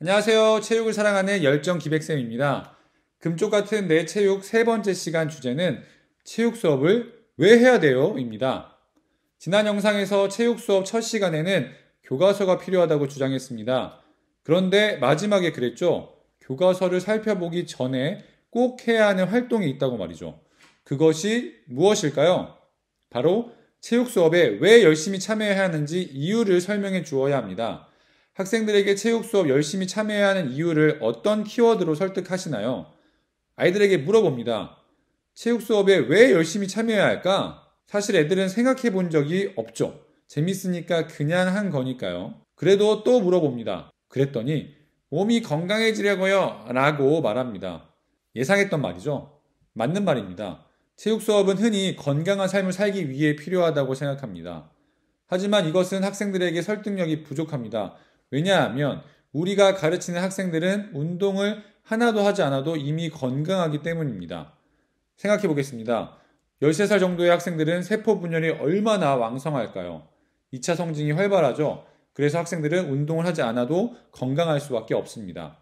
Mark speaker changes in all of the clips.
Speaker 1: 안녕하세요. 체육을 사랑하는 열정 기백쌤입니다. 금쪽 같은 내 체육 세 번째 시간 주제는 체육 수업을 왜 해야 돼요? 입니다. 지난 영상에서 체육 수업 첫 시간에는 교과서가 필요하다고 주장했습니다. 그런데 마지막에 그랬죠. 교과서를 살펴보기 전에 꼭 해야 하는 활동이 있다고 말이죠. 그것이 무엇일까요? 바로 체육 수업에 왜 열심히 참여해야 하는지 이유를 설명해 주어야 합니다. 학생들에게 체육 수업 열심히 참여해야 하는 이유를 어떤 키워드로 설득하시나요? 아이들에게 물어봅니다. 체육 수업에 왜 열심히 참여해야 할까? 사실 애들은 생각해 본 적이 없죠. 재밌으니까 그냥 한 거니까요. 그래도 또 물어봅니다. 그랬더니 몸이 건강해지려고요 라고 말합니다. 예상했던 말이죠. 맞는 말입니다. 체육 수업은 흔히 건강한 삶을 살기 위해 필요하다고 생각합니다. 하지만 이것은 학생들에게 설득력이 부족합니다. 왜냐하면 우리가 가르치는 학생들은 운동을 하나도 하지 않아도 이미 건강하기 때문입니다. 생각해 보겠습니다. 13살 정도의 학생들은 세포 분열이 얼마나 왕성할까요? 2차 성징이 활발하죠? 그래서 학생들은 운동을 하지 않아도 건강할 수밖에 없습니다.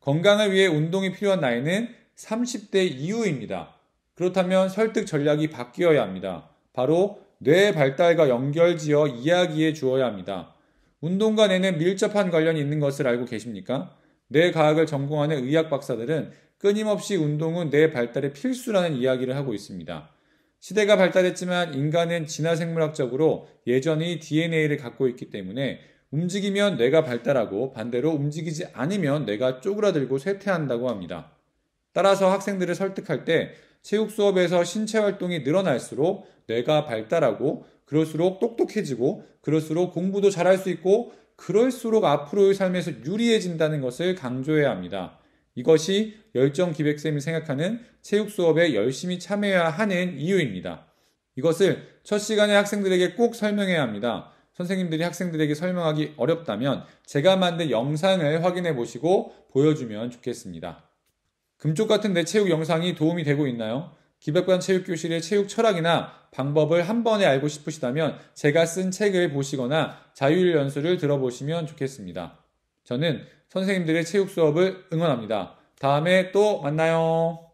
Speaker 1: 건강을 위해 운동이 필요한 나이는 30대 이후입니다. 그렇다면 설득 전략이 바뀌어야 합니다. 바로 뇌 발달과 연결지어 이야기해 주어야 합니다. 운동과 뇌는 밀접한 관련이 있는 것을 알고 계십니까? 뇌과학을 전공하는 의학 박사들은 끊임없이 운동은 뇌 발달의 필수라는 이야기를 하고 있습니다. 시대가 발달했지만 인간은 진화생물학적으로 예전의 DNA를 갖고 있기 때문에 움직이면 뇌가 발달하고 반대로 움직이지 않으면 뇌가 쪼그라들고 쇠퇴한다고 합니다. 따라서 학생들을 설득할 때 체육 수업에서 신체 활동이 늘어날수록 뇌가 발달하고 그럴수록 똑똑해지고 그럴수록 공부도 잘할 수 있고 그럴수록 앞으로의 삶에서 유리해진다는 것을 강조해야 합니다. 이것이 열정 기백쌤이 생각하는 체육 수업에 열심히 참여해야 하는 이유입니다. 이것을 첫 시간에 학생들에게 꼭 설명해야 합니다. 선생님들이 학생들에게 설명하기 어렵다면 제가 만든 영상을 확인해 보시고 보여주면 좋겠습니다. 금쪽 같은 내 체육 영상이 도움이 되고 있나요? 기백반 체육교실의 체육 철학이나 방법을 한 번에 알고 싶으시다면 제가 쓴 책을 보시거나 자율 연수를 들어보시면 좋겠습니다. 저는 선생님들의 체육 수업을 응원합니다. 다음에 또 만나요.